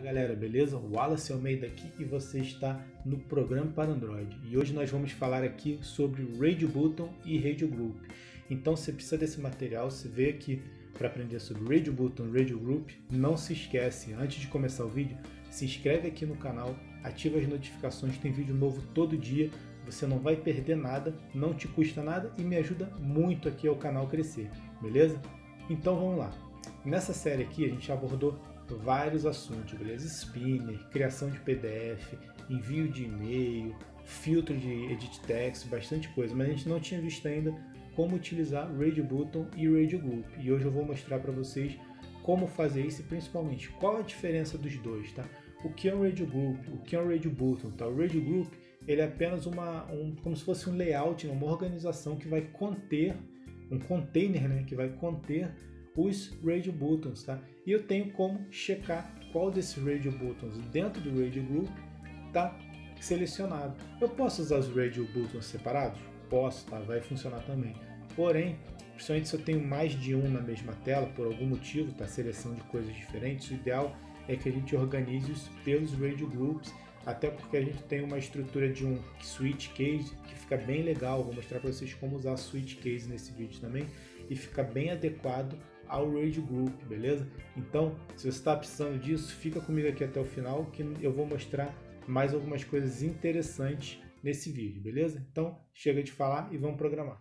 galera, beleza? Wallace Almeida aqui e você está no programa para Android. E hoje nós vamos falar aqui sobre Radio Button e Radio Group. Então você precisa desse material, se vê aqui para aprender sobre Radio Button e Radio Group. Não se esquece, antes de começar o vídeo, se inscreve aqui no canal, ativa as notificações, tem vídeo novo todo dia. Você não vai perder nada, não te custa nada e me ajuda muito aqui ao canal crescer, beleza? Então vamos lá. Nessa série aqui a gente abordou vários assuntos, beleza? Spinner, criação de PDF, envio de e-mail, filtro de edit text, bastante coisa, mas a gente não tinha visto ainda como utilizar Radio Button e Radio Group. E hoje eu vou mostrar para vocês como fazer isso e principalmente qual a diferença dos dois, tá? O que é um Radio Group, o que é um Radio Button, tá? O Radio Group ele é apenas uma, um, como se fosse um layout, né? uma organização que vai conter, um container, né? Que vai conter os radio buttons, tá? E eu tenho como checar qual desses radio buttons dentro do radio group tá selecionado. Eu posso usar os radio buttons separados? Posso, tá? Vai funcionar também. Porém, principalmente se eu tenho mais de um na mesma tela, por algum motivo, tá? Seleção de coisas diferentes, o ideal é que a gente organize os pelos radio groups, até porque a gente tem uma estrutura de um switch case que fica bem legal. Vou mostrar para vocês como usar switch case nesse vídeo também e fica bem adequado ao Rage Group, beleza? Então, se você está precisando disso, fica comigo aqui até o final que eu vou mostrar mais algumas coisas interessantes nesse vídeo, beleza? Então, chega de falar e vamos programar.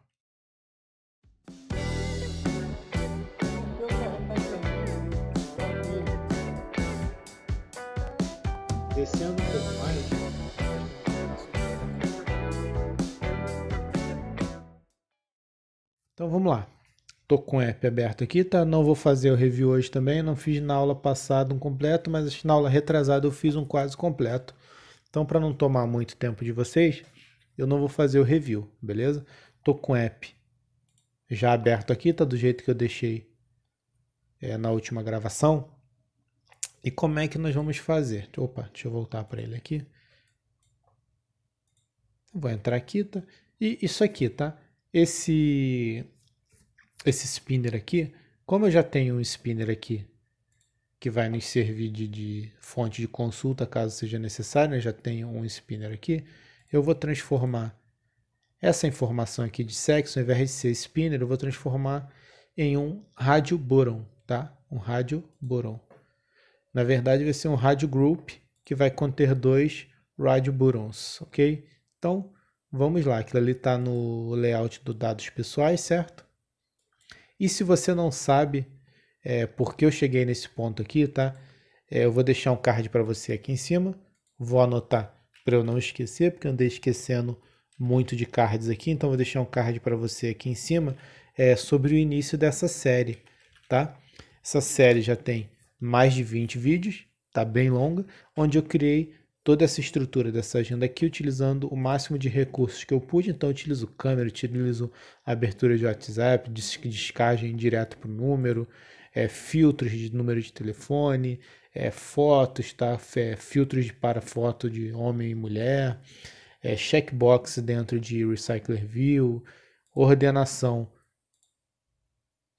Descendo um pouco mais, então vamos lá. Tô com o app aberto aqui, tá? Não vou fazer o review hoje também. Não fiz na aula passada um completo, mas assim, na aula retrasada eu fiz um quase completo. Então, para não tomar muito tempo de vocês, eu não vou fazer o review, beleza? Tô com o app já aberto aqui, tá do jeito que eu deixei é, na última gravação. E como é que nós vamos fazer? Opa, deixa eu voltar para ele aqui. Vou entrar aqui, tá? E isso aqui, tá? Esse esse spinner aqui, como eu já tenho um spinner aqui que vai nos servir de, de fonte de consulta caso seja necessário, eu né, já tenho um spinner aqui, eu vou transformar essa informação aqui de sexo, ao invés de ser spinner, eu vou transformar em um rádio boron, tá? Um rádio boron. Na verdade, vai ser um rádio group que vai conter dois rádio borons, ok? Então, vamos lá. Aquilo ali está no layout do dados pessoais, certo? E se você não sabe é, porque eu cheguei nesse ponto aqui, tá? É, eu vou deixar um card para você aqui em cima. Vou anotar para eu não esquecer, porque andei esquecendo muito de cards aqui. Então vou deixar um card para você aqui em cima é, sobre o início dessa série, tá? Essa série já tem mais de 20 vídeos, tá bem longa, onde eu criei toda essa estrutura dessa agenda aqui utilizando o máximo de recursos que eu pude. Então, eu utilizo câmera, utilizo abertura de WhatsApp, descarga direto para o número, é, filtros de número de telefone, é, fotos, tá? É, filtros para foto de homem e mulher, é, checkbox dentro de Recycler View, ordenação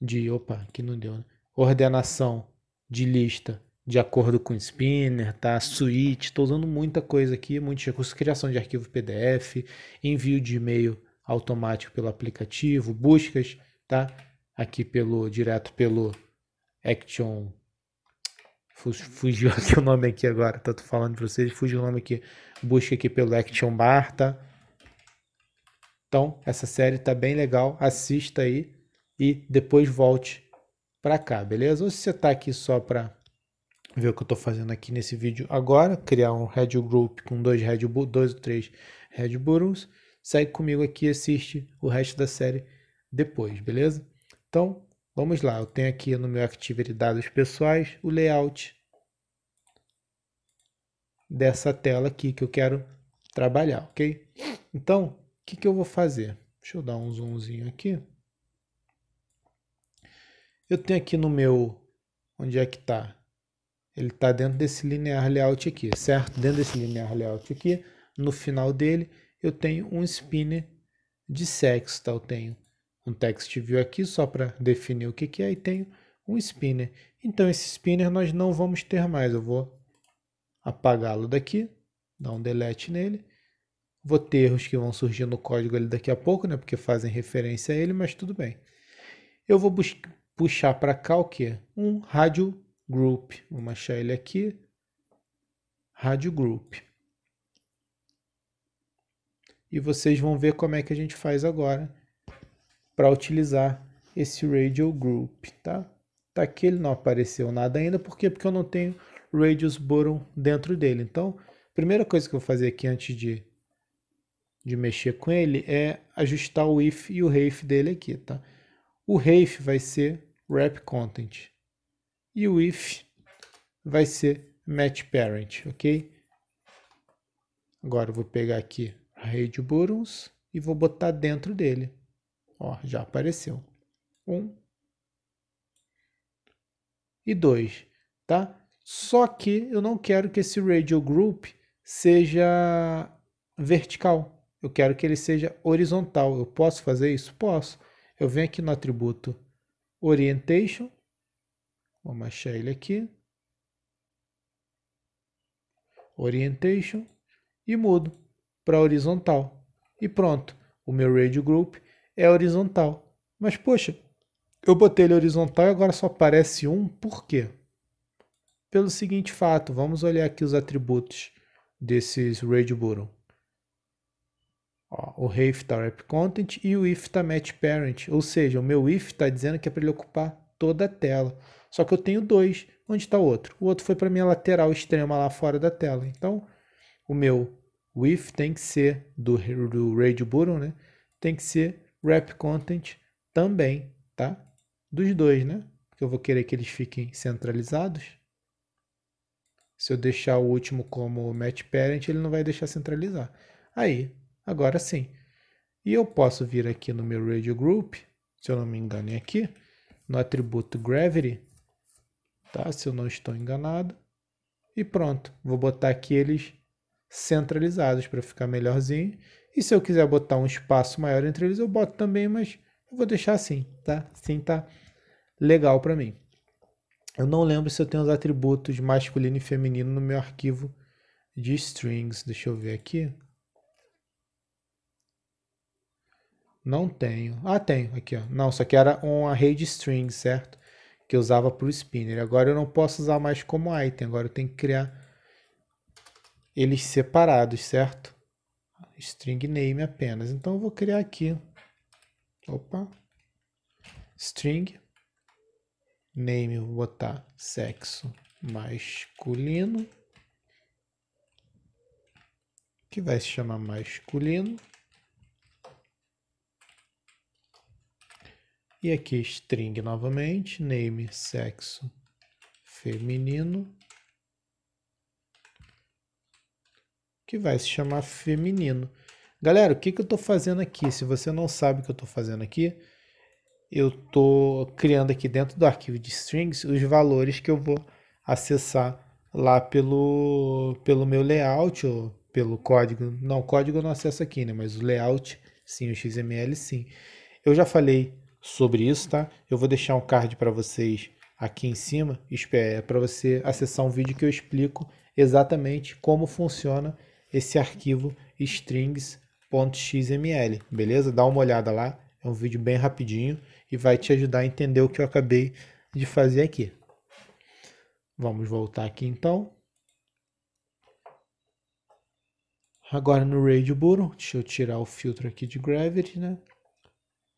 de. Opa, aqui não deu, né? Ordenação de lista de acordo com spinner, tá? suíte estou usando muita coisa aqui, muitos recursos, criação de arquivo PDF, envio de e-mail automático pelo aplicativo, buscas, tá? Aqui pelo direto pelo Action fugiu aqui o nome aqui agora, tá falando para vocês, fugiu o nome aqui. Busca aqui pelo Action Bar, tá? Então, essa série tá bem legal, assista aí e depois volte para cá, beleza? Ou se você tá aqui só para ver o que eu estou fazendo aqui nesse vídeo agora, criar um Red Group com dois Red Bull, dois ou três Red Bulls. Segue comigo aqui e assiste o resto da série depois, beleza? Então, vamos lá. Eu tenho aqui no meu Activity Dados Pessoais o layout dessa tela aqui que eu quero trabalhar, ok? Então, o que, que eu vou fazer? Deixa eu dar um zoomzinho aqui. Eu tenho aqui no meu... Onde é que está? Ele está dentro desse linear layout aqui, certo? Dentro desse linear layout aqui, no final dele, eu tenho um spinner de sexta. Eu tenho um text view aqui só para definir o que, que é e tenho um spinner. Então esse spinner nós não vamos ter mais. Eu vou apagá-lo daqui, dar um delete nele. Vou ter erros que vão surgir no código ali daqui a pouco, né? Porque fazem referência a ele, mas tudo bem. Eu vou puxar para cá o que? Um rádio Group. Vamos achar ele aqui. Rádio Group. E vocês vão ver como é que a gente faz agora para utilizar esse Radio Group, tá? Tá aqui, ele não apareceu nada ainda, por quê? Porque eu não tenho Radius boron dentro dele. Então, a primeira coisa que eu vou fazer aqui antes de, de mexer com ele é ajustar o if e o ref dele aqui, tá? O ref vai ser Wrap Content e o if vai ser match parent, ok? Agora eu vou pegar aqui a rede buttons e vou botar dentro dele. Ó, já apareceu. Um e dois, tá? Só que eu não quero que esse radio group seja vertical. Eu quero que ele seja horizontal. Eu posso fazer isso? Posso. Eu venho aqui no atributo orientation Vamos achar ele aqui. Orientation e mudo para horizontal. E pronto, o meu radio group é horizontal. Mas poxa, eu botei ele horizontal e agora só aparece um, por quê? Pelo seguinte fato, vamos olhar aqui os atributos desses radio button. Ó, o rave está wrap content e o if está match parent, ou seja, o meu if está dizendo que é para ele ocupar toda a tela. Só que eu tenho dois. Onde está o outro? O outro foi para minha lateral extrema lá fora da tela. Então, o meu width tem que ser do, do radio button, né? Tem que ser wrap content também, tá? Dos dois, né? Porque eu vou querer que eles fiquem centralizados. Se eu deixar o último como match parent, ele não vai deixar centralizar. Aí, agora sim. E eu posso vir aqui no meu radio group, se eu não me engano é aqui, no atributo gravity, tá? se eu não estou enganado. E pronto, vou botar aqui eles centralizados para ficar melhorzinho. E se eu quiser botar um espaço maior entre eles, eu boto também, mas eu vou deixar assim, tá? Assim tá legal para mim. Eu não lembro se eu tenho os atributos masculino e feminino no meu arquivo de strings. Deixa eu ver aqui. Não tenho. Ah, tenho aqui, ó. Não, só que era um array de strings, certo? que eu usava para o spinner. Agora eu não posso usar mais como item, agora eu tenho que criar eles separados, certo? String name apenas. Então eu vou criar aqui. Opa. String name, vou botar sexo masculino. Que vai se chamar masculino. E aqui string novamente, name, sexo, feminino, que vai se chamar feminino. Galera, o que, que eu estou fazendo aqui? Se você não sabe o que eu estou fazendo aqui, eu estou criando aqui dentro do arquivo de strings os valores que eu vou acessar lá pelo, pelo meu layout ou pelo código. Não, código eu não acesso aqui, né? mas o layout sim, o XML sim. Eu já falei sobre isso, tá? Eu vou deixar um card para vocês aqui em cima, é para você acessar um vídeo que eu explico exatamente como funciona esse arquivo strings.xml, beleza? Dá uma olhada lá, é um vídeo bem rapidinho e vai te ajudar a entender o que eu acabei de fazer aqui. Vamos voltar aqui então. Agora no RAID Boolean, deixa eu tirar o filtro aqui de Gravity, né?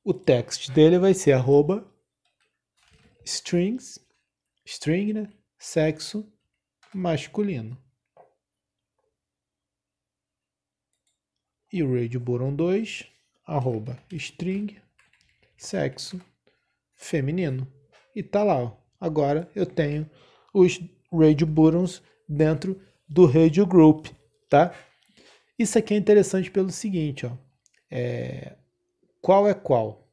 o text dele vai ser arroba strings, string, né? Sexo masculino. E o radio boron 2, arroba string, sexo feminino. E tá lá, ó. Agora eu tenho os radio burons dentro do radio group, tá? Isso aqui é interessante pelo seguinte, ó. É, qual é qual?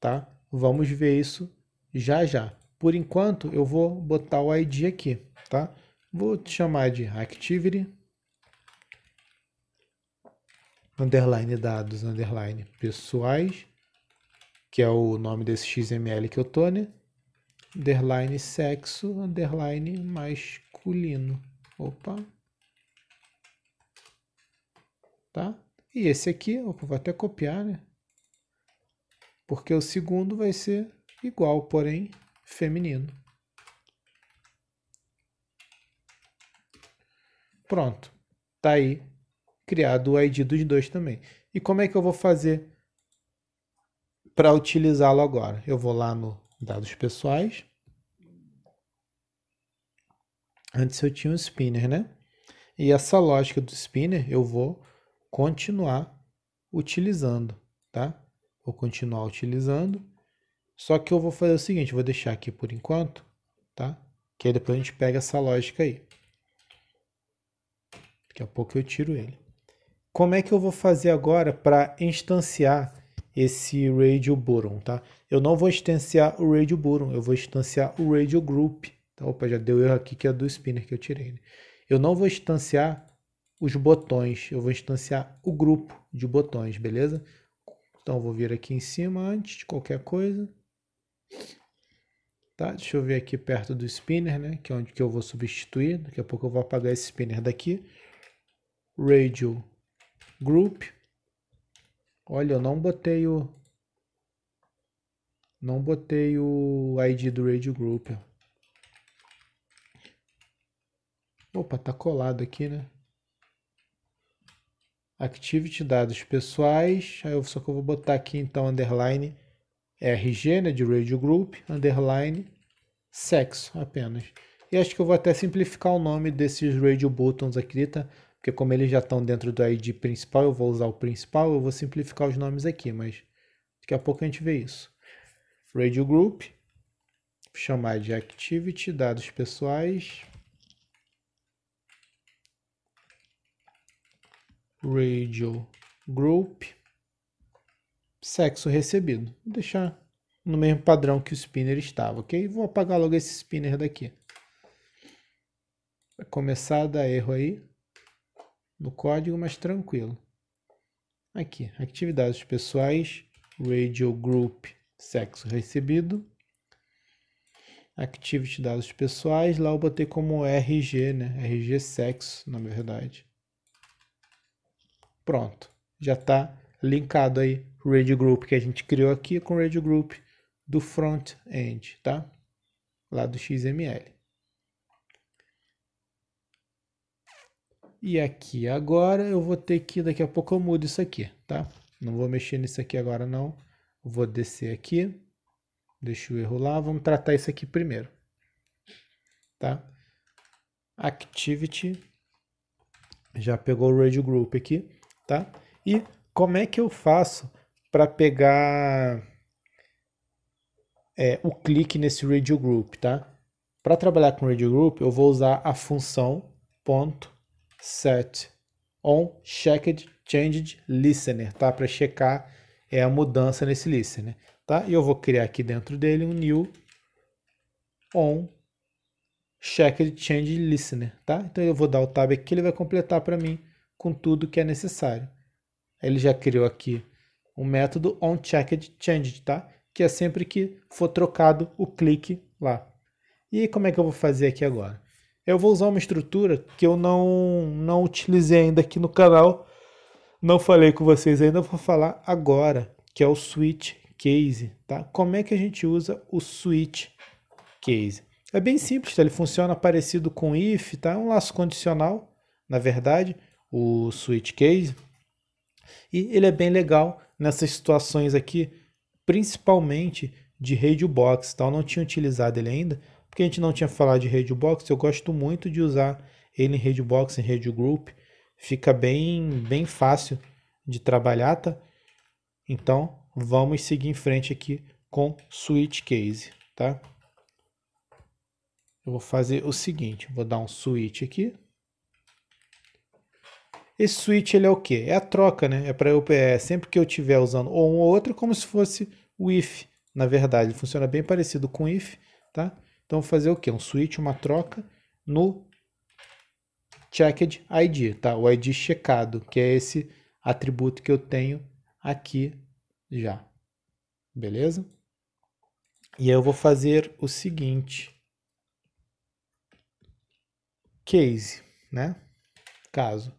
Tá? Vamos ver isso já já. Por enquanto, eu vou botar o ID aqui, tá? Vou chamar de activity underline dados, underline pessoais, que é o nome desse XML que eu tô, né? Underline sexo, underline masculino. Opa. Tá? E esse aqui, opa, vou até copiar, né? porque o segundo vai ser igual, porém feminino. Pronto, tá aí criado o ID dos dois também. E como é que eu vou fazer para utilizá-lo agora? Eu vou lá no dados pessoais. Antes eu tinha o um spinner, né? E essa lógica do spinner eu vou continuar utilizando, tá? Vou continuar utilizando. Só que eu vou fazer o seguinte, vou deixar aqui por enquanto, tá? Que aí depois a gente pega essa lógica aí. Daqui a pouco eu tiro ele. Como é que eu vou fazer agora para instanciar esse radio button, tá? Eu não vou instanciar o radio button, eu vou instanciar o radio group. Tá? Opa, já deu erro aqui que é do spinner que eu tirei. Né? Eu não vou instanciar os botões, eu vou instanciar o grupo de botões, beleza? Então vou vir aqui em cima antes de qualquer coisa. Tá? Deixa eu ver aqui perto do spinner, né? Que é onde que eu vou substituir. Daqui a pouco eu vou apagar esse spinner daqui. Radio Group. Olha, eu não botei o... Não botei o ID do Radio Group. Opa, tá colado aqui, né? Activity dados pessoais. Aí eu só que eu vou botar aqui então underline RG, né, de Radio Group, underline sexo apenas. E acho que eu vou até simplificar o nome desses radio buttons aqui, tá? Porque como eles já estão dentro do ID principal, eu vou usar o principal, eu vou simplificar os nomes aqui, mas daqui a pouco a gente vê isso. Radio Group, chamar de Activity, dados pessoais, Radio Group, sexo recebido. Vou deixar no mesmo padrão que o spinner estava, ok? Vou apagar logo esse spinner daqui. Vai começar a dar erro aí no código, mas tranquilo. Aqui, atividades pessoais, radio group, sexo recebido. Activity dados pessoais, lá eu botei como RG, né? RG sexo, na verdade. Pronto, já está linkado aí o Radio Group que a gente criou aqui com o Radio Group do front-end, tá? Lá do XML. E aqui agora eu vou ter que, daqui a pouco eu mudo isso aqui, tá? Não vou mexer nisso aqui agora não. Vou descer aqui, deixa o erro lá, vamos tratar isso aqui primeiro, tá? Activity, já pegou o Radio Group aqui tá? E como é que eu faço para pegar é, o clique nesse radio group, tá? Para trabalhar com radio group, eu vou usar a função ponto set on checked changed listener, tá? Para checar é a mudança nesse listener, tá? E eu vou criar aqui dentro dele um new on checked changed listener, tá? Então eu vou dar o tab aqui, ele vai completar para mim com tudo que é necessário. Ele já criou aqui um método onChecked tá? Que é sempre que for trocado o clique lá. E como é que eu vou fazer aqui agora? Eu vou usar uma estrutura que eu não, não utilizei ainda aqui no canal, não falei com vocês ainda, vou falar agora, que é o switch case, tá? Como é que a gente usa o switch case? É bem simples, tá? ele funciona parecido com if, tá? É um laço condicional, na verdade, o Switch Case. E ele é bem legal nessas situações aqui, principalmente de radio box, tá? Eu não tinha utilizado ele ainda, porque a gente não tinha falado de radio box, eu gosto muito de usar ele em radio box, em radio group, fica bem, bem fácil de trabalhar, tá? Então, vamos seguir em frente aqui com switch case, tá? Eu vou fazer o seguinte, vou dar um switch aqui, esse switch ele é o que? É a troca, né? É para eu é, sempre que eu estiver usando ou um ou outro, como se fosse o if. Na verdade, ele funciona bem parecido com if, tá? Então vou fazer o que? Um switch, uma troca no checked ID, tá? O ID checado, que é esse atributo que eu tenho aqui já. Beleza? E aí eu vou fazer o seguinte. Case, né? Caso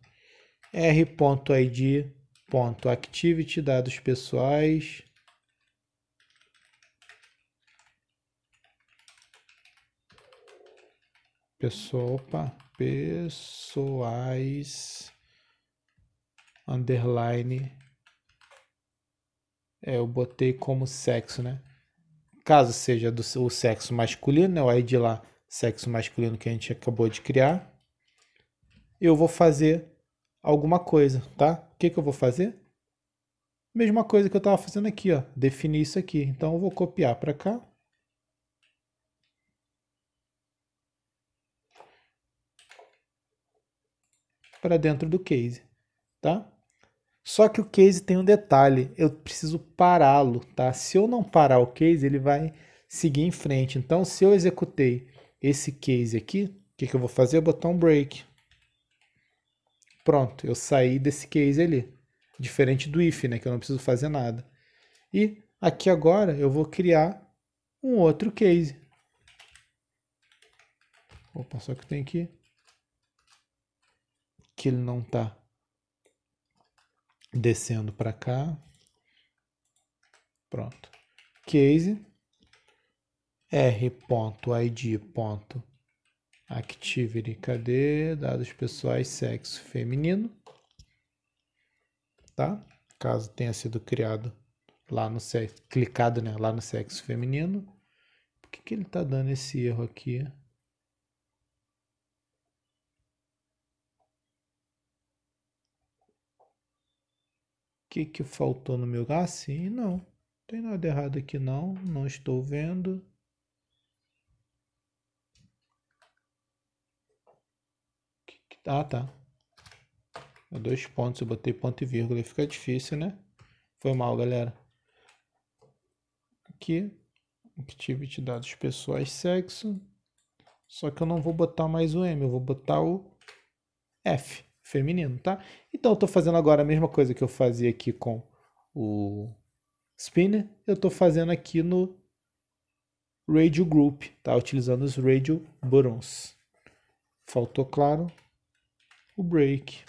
r.id.activity ponto activity dados pessoais pessoal opa, pessoais underline é, eu botei como sexo né caso seja do o sexo masculino né, o id lá sexo masculino que a gente acabou de criar eu vou fazer alguma coisa, tá? O que, que eu vou fazer? Mesma coisa que eu estava fazendo aqui, ó. Definir isso aqui. Então eu vou copiar para cá. Para dentro do case, tá? Só que o case tem um detalhe, eu preciso pará-lo, tá? Se eu não parar o case, ele vai seguir em frente. Então, se eu executei esse case aqui, o que, que eu vou fazer? Botão botar um break. Pronto, eu saí desse case ali. Diferente do if, né, que eu não preciso fazer nada. E aqui agora eu vou criar um outro case. Opa, só que tem que... Que ele não tá descendo para cá. Pronto. Case r.id.case Activity, cadê? Dados pessoais, sexo feminino. Tá? Caso tenha sido criado lá no sexo, clicado né, lá no sexo feminino. Por que, que ele está dando esse erro aqui? O que, que faltou no meu... Ah, sim, não. Não tem nada errado aqui não, não estou vendo. Ah, tá. É dois pontos, eu botei ponto e vírgula, fica difícil, né? Foi mal, galera. Aqui, activity dados pessoais, sexo. Só que eu não vou botar mais o M, eu vou botar o F, feminino, tá? Então, eu tô fazendo agora a mesma coisa que eu fazia aqui com o spinner, eu tô fazendo aqui no radio group, tá? Utilizando os radio buttons. Faltou claro? o break.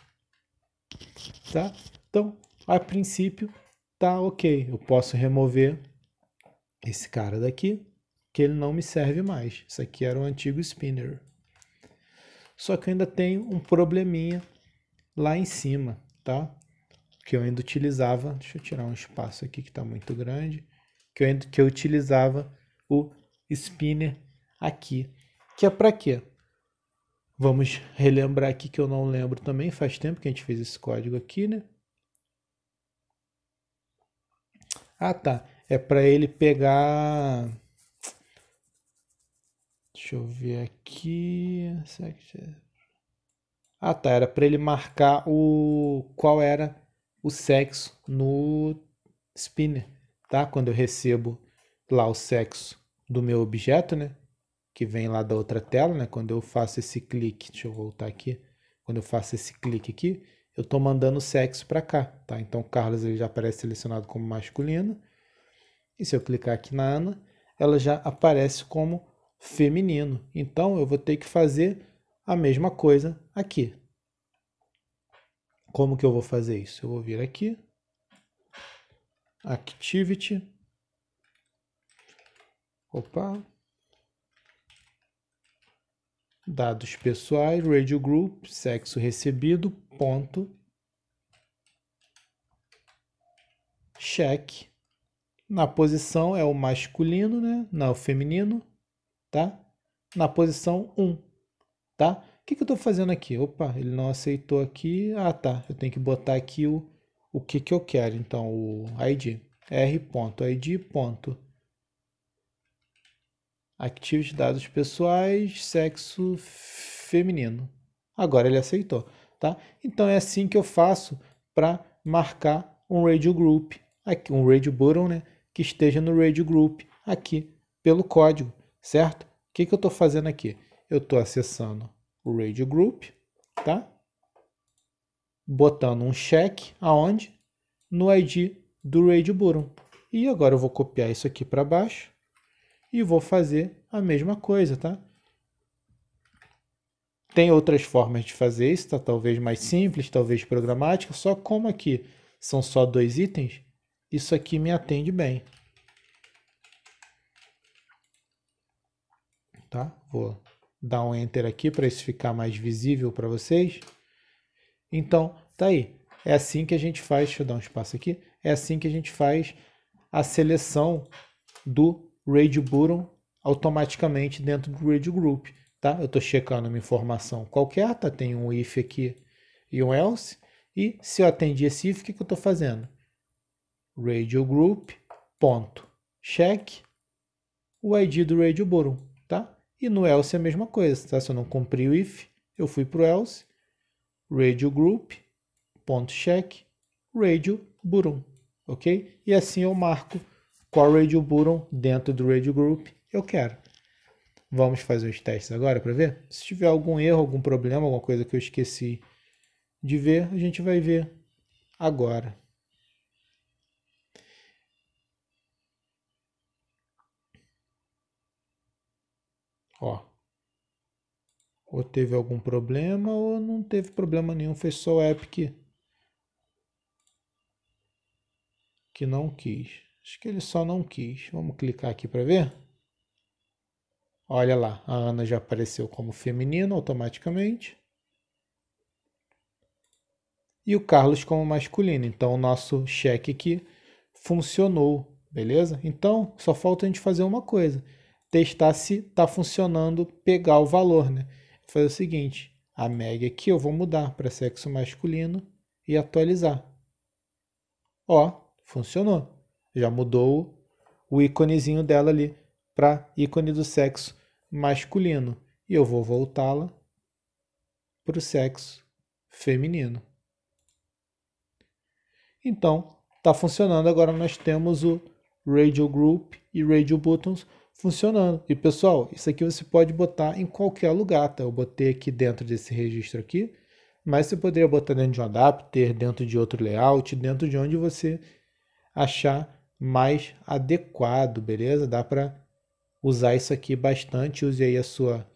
Tá? Então, a princípio, tá ok. Eu posso remover esse cara daqui, que ele não me serve mais. Isso aqui era um antigo spinner. Só que eu ainda tenho um probleminha lá em cima, tá? Que eu ainda utilizava, deixa eu tirar um espaço aqui que está muito grande, que eu, ainda, que eu utilizava o spinner aqui. Que é para quê? Vamos relembrar aqui que eu não lembro também, faz tempo que a gente fez esse código aqui, né? Ah, tá. É para ele pegar... Deixa eu ver aqui... É? Ah, tá. Era para ele marcar o qual era o sexo no spinner, tá? Quando eu recebo lá o sexo do meu objeto, né? que vem lá da outra tela, né? Quando eu faço esse clique, deixa eu voltar aqui. Quando eu faço esse clique aqui, eu estou mandando sexo para cá, tá? Então Carlos ele já aparece selecionado como masculino. E se eu clicar aqui na Ana, ela já aparece como feminino. Então eu vou ter que fazer a mesma coisa aqui. Como que eu vou fazer isso? Eu vou vir aqui, Activity, opa, dados pessoais, radio group, sexo recebido, ponto, cheque. Na posição é o masculino, né? Não, é o feminino, tá? Na posição 1, tá? O que, que eu estou fazendo aqui? Opa, ele não aceitou aqui. Ah, tá. Eu tenho que botar aqui o, o que, que eu quero. Então, o ID. R.id ativos de dados pessoais, sexo feminino. Agora ele aceitou, tá? Então é assim que eu faço para marcar um radio group, aqui, um radio button, né? Que esteja no radio group aqui pelo código, certo? O que, que eu estou fazendo aqui? Eu estou acessando o radio group, tá? Botando um check aonde? No ID do radio button. E agora eu vou copiar isso aqui para baixo e vou fazer a mesma coisa, tá? Tem outras formas de fazer isso, tá? talvez mais simples, talvez programática, só como aqui são só dois itens, isso aqui me atende bem. Tá? Vou dar um Enter aqui para isso ficar mais visível para vocês. Então, tá aí. É assim que a gente faz, deixa eu dar um espaço aqui, é assim que a gente faz a seleção do Radio Button automaticamente dentro do radio Group, tá? Eu estou checando uma informação qualquer, tá? Tem um if aqui e um else. E se eu atendi esse if, o que, que eu estou fazendo? Radio Group, ponto, check, o ID do Radio Button, tá? E no else é a mesma coisa, tá? Se eu não cumpri o if, eu fui para o else, Radio Group, ponto, check, Radio Button, ok? E assim eu marco qual radio buron dentro do radio group eu quero. Vamos fazer os testes agora para ver? Se tiver algum erro, algum problema, alguma coisa que eu esqueci de ver, a gente vai ver agora. Ó, ou teve algum problema ou não teve problema nenhum, foi só o app que, que não quis. Acho que ele só não quis. Vamos clicar aqui para ver. Olha lá, a Ana já apareceu como feminino automaticamente. E o Carlos como masculino. Então, o nosso cheque aqui funcionou, beleza? Então, só falta a gente fazer uma coisa. Testar se está funcionando pegar o valor, né? fazer o seguinte, a Meg aqui eu vou mudar para sexo masculino e atualizar. Ó, funcionou já mudou o íconezinho dela ali para ícone do sexo masculino. E eu vou voltá-la para o sexo feminino. Então, está funcionando. Agora nós temos o Radio Group e Radio Buttons funcionando. E pessoal, isso aqui você pode botar em qualquer lugar, tá? Eu botei aqui dentro desse registro aqui, mas você poderia botar dentro de um adapter, dentro de outro layout, dentro de onde você achar mais adequado, beleza? Dá para usar isso aqui bastante. Use aí a sua,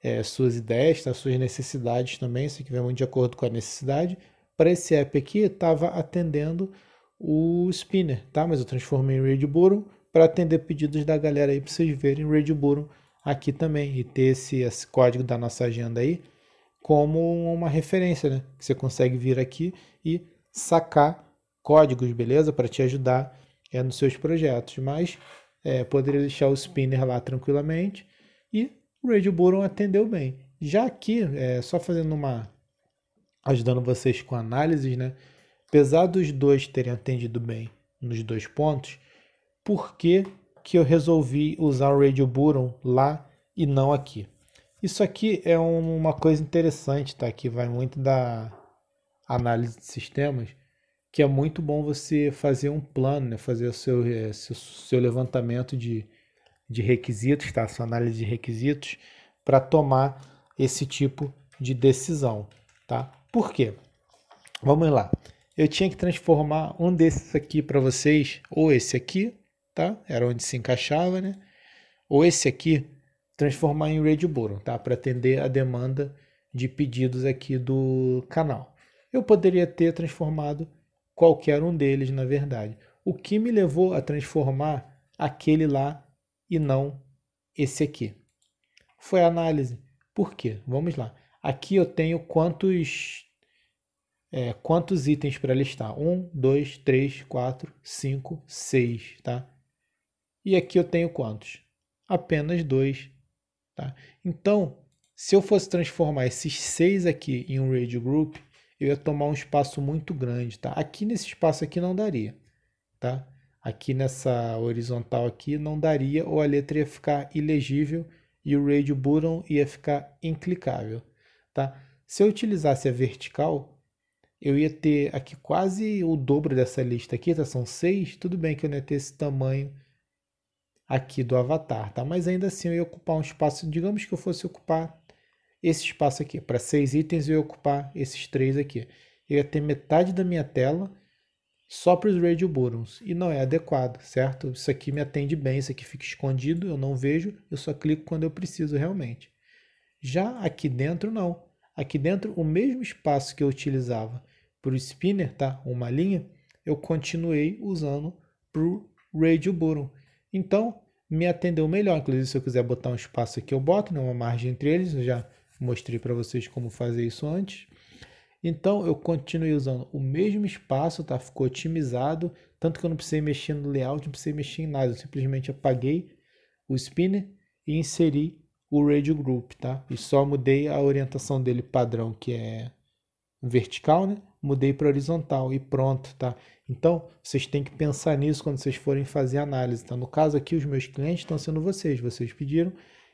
é, suas ideias, tá? suas necessidades também. Isso aqui vai muito de acordo com a necessidade. Para esse app aqui, estava atendendo o Spinner, tá? Mas eu transformei em Redboro para atender pedidos da galera aí para vocês verem Redboro aqui também e ter esse, esse código da nossa agenda aí como uma referência, né? Que você consegue vir aqui e sacar códigos, beleza? Para te ajudar é, nos seus projetos, mas é, poderia deixar o spinner lá tranquilamente e o radio Buron atendeu bem. Já aqui, é, só fazendo uma. ajudando vocês com análises, né? Apesar dos dois terem atendido bem nos dois pontos, por que, que eu resolvi usar o Radio Buron lá e não aqui? Isso aqui é um, uma coisa interessante, tá? Que vai muito da análise de sistemas que é muito bom você fazer um plano, né? fazer o seu, eh, seu, seu levantamento de, de requisitos, tá? sua análise de requisitos, para tomar esse tipo de decisão. Tá? Por quê? Vamos lá. Eu tinha que transformar um desses aqui para vocês, ou esse aqui, tá? Era onde se encaixava, né? Ou esse aqui, transformar em Redboro, tá? Para atender a demanda de pedidos aqui do canal. Eu poderia ter transformado qualquer um deles, na verdade. O que me levou a transformar aquele lá e não esse aqui? Foi a análise. Por quê? Vamos lá. Aqui eu tenho quantos, é, quantos itens para listar? 1, 2, 3, 4, 5, 6, tá? E aqui eu tenho quantos? Apenas dois. Tá? Então, se eu fosse transformar esses seis aqui em um radio group, eu ia tomar um espaço muito grande, tá? Aqui nesse espaço aqui não daria, tá? Aqui nessa horizontal aqui não daria, ou a letra ia ficar ilegível e o radio button ia ficar inclicável, tá? Se eu utilizasse a vertical, eu ia ter aqui quase o dobro dessa lista aqui, tá? São seis, tudo bem que eu não ia ter esse tamanho aqui do avatar, tá? Mas ainda assim eu ia ocupar um espaço, digamos que eu fosse ocupar esse espaço aqui. Para seis itens, eu ocupar esses três aqui. Eu ia ter metade da minha tela só para os radio buttons. E não é adequado, certo? Isso aqui me atende bem, isso aqui fica escondido, eu não vejo, eu só clico quando eu preciso realmente. Já aqui dentro, não. Aqui dentro, o mesmo espaço que eu utilizava para o spinner, tá? uma linha, eu continuei usando para o radio button. Então, me atendeu melhor. Inclusive, se eu quiser botar um espaço aqui, eu boto né? uma margem entre eles. Eu já mostrei para vocês como fazer isso antes. Então eu continuei usando o mesmo espaço, tá? Ficou otimizado, tanto que eu não precisei mexer no layout, não precisei mexer em nada, eu simplesmente apaguei o spinner e inseri o radio group, tá? E só mudei a orientação dele padrão, que é vertical, né? Mudei para horizontal e pronto, tá? Então, vocês têm que pensar nisso quando vocês forem fazer análise, tá? No caso aqui, os meus clientes estão sendo vocês, vocês pediram,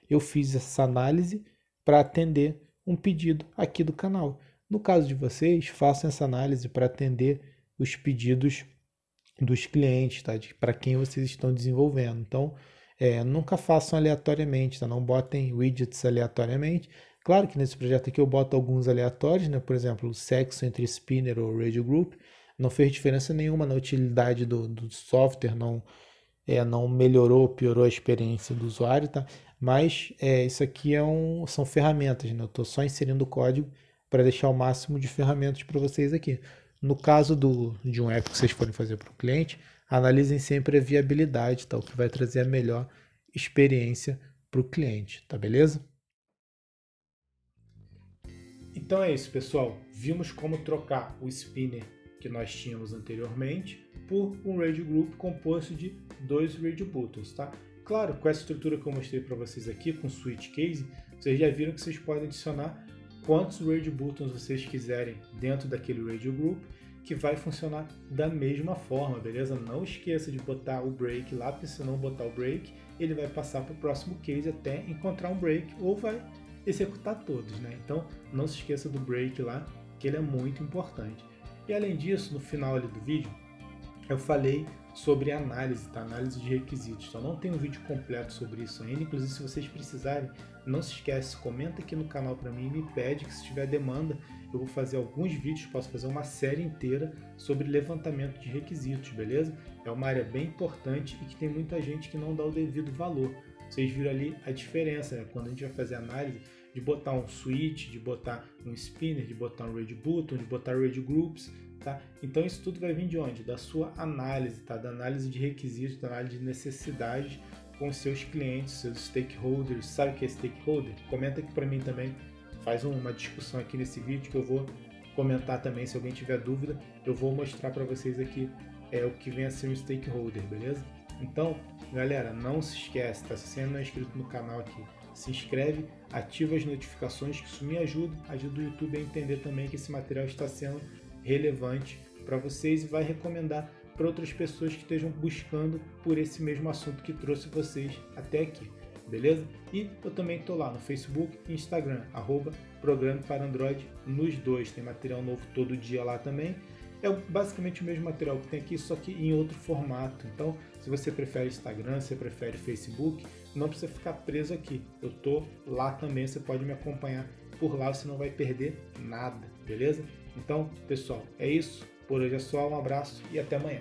eu fiz essa análise, para atender um pedido aqui do canal. No caso de vocês, façam essa análise para atender os pedidos dos clientes, tá? Para quem vocês estão desenvolvendo. Então, é, nunca façam aleatoriamente, tá? Não botem widgets aleatoriamente. Claro que nesse projeto aqui eu boto alguns aleatórios, né? Por exemplo, o sexo entre spinner ou radio group. Não fez diferença nenhuma na utilidade do, do software, não, é, não melhorou, piorou a experiência do usuário, tá? Mas é, isso aqui é um, são ferramentas, né? eu estou só inserindo o código para deixar o máximo de ferramentas para vocês aqui. No caso do, de um app que vocês forem fazer para o cliente, analisem sempre a viabilidade, tá? o que vai trazer a melhor experiência para o cliente, tá beleza? Então é isso, pessoal. Vimos como trocar o spinner que nós tínhamos anteriormente por um radio group composto de dois radio buttons, tá? Claro, com essa estrutura que eu mostrei para vocês aqui, com switch case, vocês já viram que vocês podem adicionar quantos radio buttons vocês quiserem dentro daquele radio group, que vai funcionar da mesma forma, beleza? Não esqueça de botar o break lá, porque se não botar o break, ele vai passar para o próximo case até encontrar um break ou vai executar todos, né? Então não se esqueça do break lá, que ele é muito importante. E além disso, no final ali do vídeo, eu falei sobre análise, tá? Análise de requisitos. Só então, não tem um vídeo completo sobre isso ainda. Inclusive, se vocês precisarem, não se esquece, comenta aqui no canal para mim e me pede que se tiver demanda, eu vou fazer alguns vídeos, posso fazer uma série inteira sobre levantamento de requisitos, beleza? É uma área bem importante e que tem muita gente que não dá o devido valor. Vocês viram ali a diferença, né? Quando a gente vai fazer análise, de botar um switch, de botar um spinner, de botar um red button, de botar red groups, Tá? Então isso tudo vai vir de onde? Da sua análise, tá? da análise de requisitos, da análise de necessidade com seus clientes, seus stakeholders. Sabe o que é stakeholder? Comenta aqui para mim também, faz uma discussão aqui nesse vídeo que eu vou comentar também. Se alguém tiver dúvida, eu vou mostrar para vocês aqui é, o que vem a ser um stakeholder, beleza? Então, galera, não se esquece, tá? Se você ainda não é inscrito no canal aqui, se inscreve, ativa as notificações, que isso me ajuda, ajuda o YouTube a entender também que esse material está sendo relevante para vocês e vai recomendar para outras pessoas que estejam buscando por esse mesmo assunto que trouxe vocês até aqui, beleza? E eu também estou lá no Facebook e Instagram, arroba Programa para Android nos dois, tem material novo todo dia lá também. É basicamente o mesmo material que tem aqui, só que em outro formato. Então, se você prefere Instagram, se prefere Facebook, não precisa ficar preso aqui. Eu tô lá também, você pode me acompanhar por lá, você não vai perder nada, beleza? Então, pessoal, é isso. Por hoje é só, um abraço e até amanhã.